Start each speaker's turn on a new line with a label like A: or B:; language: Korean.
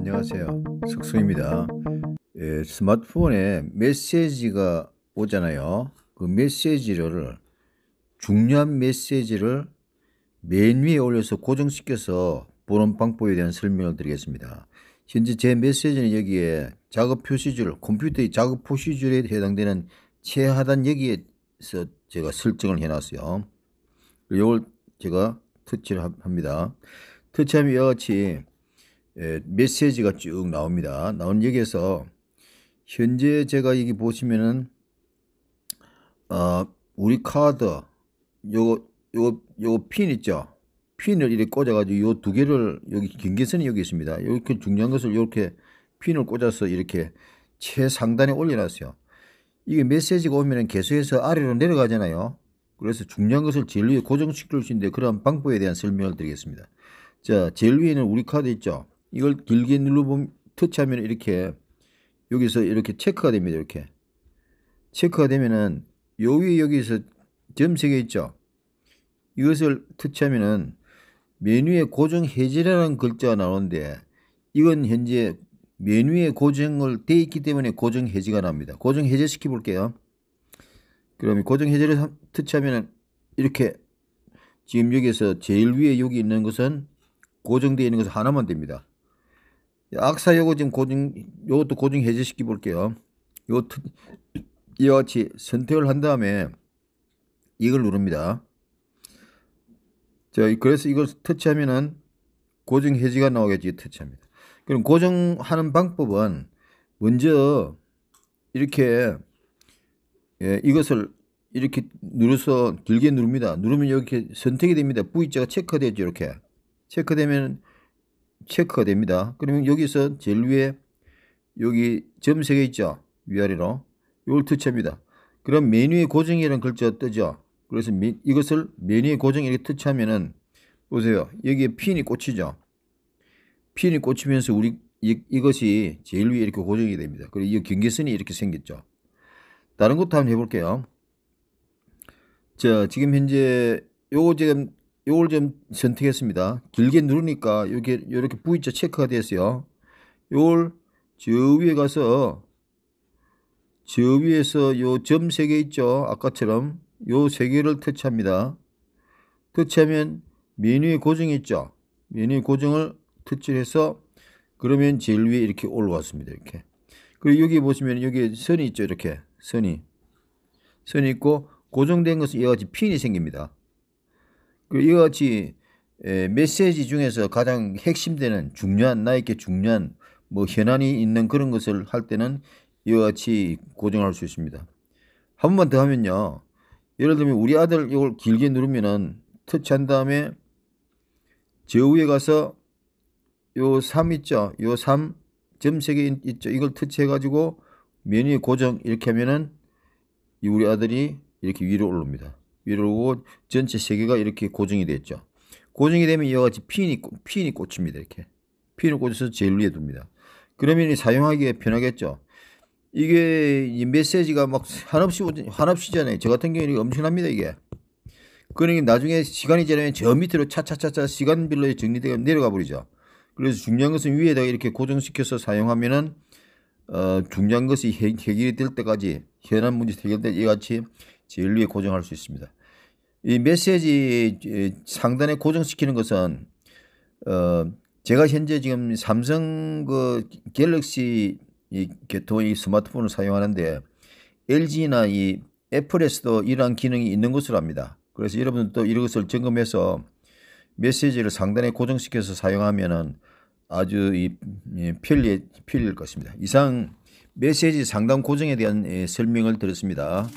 A: 안녕하세요. 석수입니다. 예, 스마트폰에 메시지가 오잖아요. 그 메시지를 중요한 메시지를 맨 위에 올려서 고정시켜서 보는 방법에 대한 설명을 드리겠습니다. 현재 제 메시지는 여기에 작업 표시줄, 컴퓨터의 작업 표시줄에 해당되는 최하단 여기에서 제가 설정을 해놨어요. 이걸 제가 터치를 합니다. 터치하면 이와 같이 예, 메시지가 쭉 나옵니다. 나온 여기에서 현재 제가 여기 보시면은 어, 우리 카드 요거 요거 요거 핀 있죠. 핀을 이렇게 꽂아가지고 요 두 개를 여기 경계선이 여기 있습니다. 이렇게 중요한 것을 이렇게 핀을 꽂아서 이렇게 최상단에 올려놨어요. 이게 메시지가 오면은 계속해서 아래로 내려가잖아요. 그래서 중요한 것을 제일 위에 고정시킬 수 있는데 그런 방법에 대한 설명을 드리겠습니다. 자, 제일 위에는 우리 카드 있죠. 이걸 길게 눌러보면 터치하면 이렇게 여기서 이렇게 체크가 됩니다. 이렇게 체크가 되면은 요 위에 여기서 점세개 있죠. 이것을 터치하면은 메뉴에 고정 해제라는 글자가 나오는데 이건 현재 메뉴에 고정을 돼 있기 때문에 고정 해제가 납니다. 고정 해제 시켜 볼게요. 그러면 고정 해제를 터치하면 은 이렇게 지금 여기에서 제일 위에 여기 있는 것은 고정되어 있는 것은 하나만 됩니다. 악사 요거 지금 고정 요것도 고정 해제시켜 볼게요. 요 이와 같이 선택을 한 다음에 이걸 누릅니다. 자, 그래서 이걸 터치하면은 고정 해지가 나오겠지 터치합니다. 그럼 고정하는 방법은 먼저 이렇게 예, 이것을 이렇게 누르서 길게 누릅니다. 누르면 이렇게 선택이 됩니다. V자가 체크되죠. 이렇게 체크되면 체크가 됩니다. 그러면 여기서 제일 위에 여기 점세개 있죠? 위아래로. 이걸 터치합니다. 그럼 메뉴의 고정이라는 글자가 뜨죠? 그래서 미, 이것을 메뉴의 고정 이렇게 터치하면은 보세요. 여기에 핀이 꽂히죠? 핀이 꽂히면서 우리 이, 이것이 제일 위에 이렇게 고정이 됩니다. 그리고 이 경계선이 이렇게 생겼죠. 다른 것도 한번 해볼게요. 자, 지금 현재 요거 지금 요걸 좀 선택했습니다. 길게 누르니까 이게 이렇게 V자 체크가 되었어요 요걸 저 위에 가서 저 위에서 요점 3개 있죠. 아까처럼 요 3개를 터치합니다. 터치하면 메뉴에 고정이 있죠. 메뉴 고정을 터치해서 그러면 제일 위에 이렇게 올라왔습니다. 이렇게. 그리고 여기 보시면 여기 선이 있죠. 이렇게 선이. 선이 있고 고정된 것은 여와 같이 핀이 생깁니다. 그 이와 같이 에, 메시지 중에서 가장 핵심되는 중요한 나에게 중요한 뭐 현안이 있는 그런 것을 할 때는 이와 같이 고정할 수 있습니다. 한 번만 더 하면요. 예를 들면 우리 아들 이걸 길게 누르면은 터치한 다음에 저 위에 가서 요3 있죠. 요3 점색이 있죠. 이걸 터치해 가지고 메뉴 에 고정 이렇게 하면은 우리 아들이 이렇게 위로 올라니다 이러고 전체 세 개가 이렇게 고정이 됐죠 고정이 되면 이와 같이 핀이, 핀이 꽂힙니다. 이렇게. 핀을 꽂아서 제일 위에 둡니다. 그러면 사용하기가 편하겠죠. 이게 이 메시지가 막 한없이 한없이잖아요. 저 같은 경우는 엄청납니다 이게. 그러니까 나중에 시간이 지나면 저 밑으로 차차차차 시간별로 정리되어 내려가 버리죠. 그래서 중요한 것은 위에다가 이렇게 고정시켜서 사용하면은 어, 중요한 것이 해, 결이될 때까지 현안 문제 해결될 이같이 진리에 고정할 수 있습니다. 이 메시지 상단에 고정시키는 것은 어 제가 현재 지금 삼성 그 갤럭시 이 개통 이 스마트폰을 사용하는데 LG나 이 애플에서도 이러한 기능이 있는 것으로 압니다. 그래서 여러분도 이것을 점검해서 메시지를 상단에 고정시켜서 사용하면 아주 이 편리 편리할 것입니다. 이상 메시지 상단 고정에 대한 예, 설명을 드렸습니다.